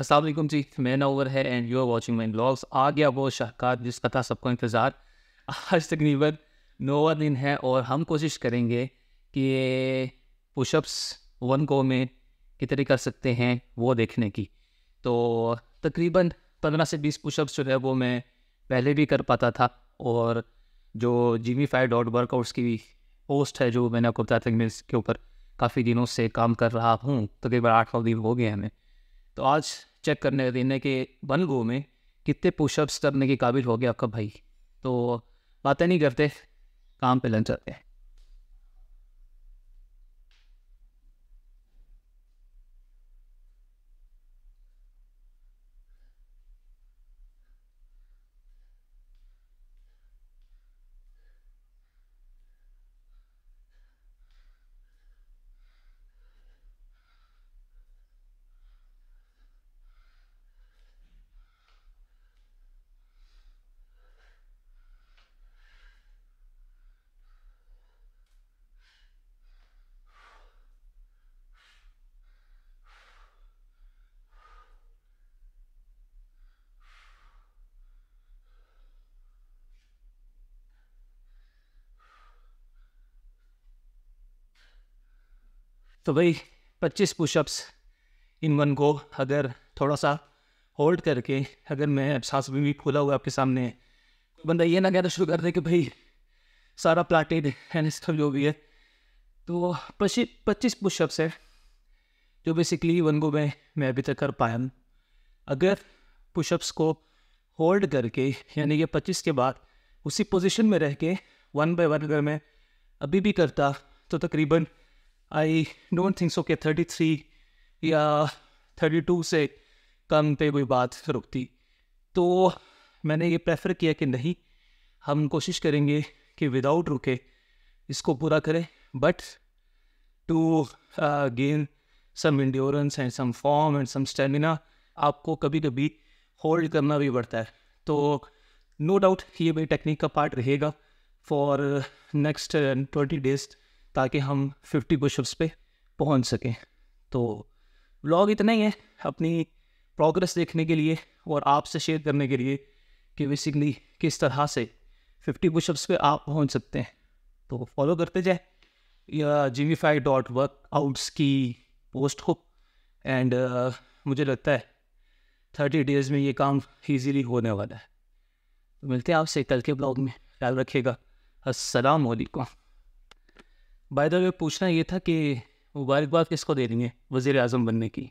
असलम जी मैं नवर है and you are watching my blogs आ गया वो शाहकार जिसका था सबको इंतज़ार आज तकरीबन नौवा दिन है और हम कोशिश करेंगे कि पुशअप्स वन को में कितने कर सकते हैं वो देखने की तो तकरीबन पंद्रह से बीस पुशअप्स जो है वो मैं पहले भी कर पाता था और जो जीमी फाइव डॉट वर्कआउट्स की पोस्ट है जो मैंने आपको बताया था कि मैं इसके ऊपर काफ़ी दिनों से काम कर रहा हूँ तकरीबन आठ नौ दिन हो गए हमें तो आज चेक करने दिन है कि वन गो में कितने पुशअप्स करने के काबिल हो गया आपका भाई तो बातें नहीं करते काम पे लग जाते हैं तो भाई पच्चीस पुशअप्स इन वन को अगर थोड़ा सा होल्ड करके अगर मैं सांस भी फूला हुआ आपके सामने तो बंदा ये ना कहना शुरू कर दे कि भाई सारा प्लाटेड है सब जो भी है तो पच्चीस पुशअप्स है जो बेसिकली वन गो में मैं अभी तक कर पाया हूँ अगर पुशअप्स को होल्ड करके यानी कि पच्चीस के बाद उसी पोजीशन में रह के वन बाय वन अगर मैं अभी भी करता तो तकरीबन आई डोंट थिंक सो के थर्टी थ्री या थर्टी टू से कम पे कोई बात रुकती तो मैंने ये प्रेफर किया कि नहीं हम कोशिश करेंगे कि विदाउट रुके इसको पूरा करें but to gain some endurance and some form and some stamina आपको कभी कभी होल्ड करना भी पड़ता है तो नो डाउट ये मेरी टेक्निक का पार्ट रहेगा फॉर नेक्स्ट ट्वेंटी डेज ताकि हम 50 पुशअप्स पे पहुंच सकें तो ब्लॉग इतना ही है अपनी प्रोग्रेस देखने के लिए और आपसे शेयर करने के लिए कि बेसिकली किस तरह से 50 पुशअप्स पे आप पहुंच सकते हैं तो फॉलो करते जाए या जीवीफाई डॉट वर्क आउट्स की पोस्ट हो एंड uh, मुझे लगता है थर्टी डेज में ये काम ईजीली होने वाला है तो मिलते हैं आपसे कल के ब्लॉग में ख्याल रखिएगा असलकम बाय द वे पूछना ये था कि मुबारकबाद किसको दे देंगे वज़ी अजम बनने की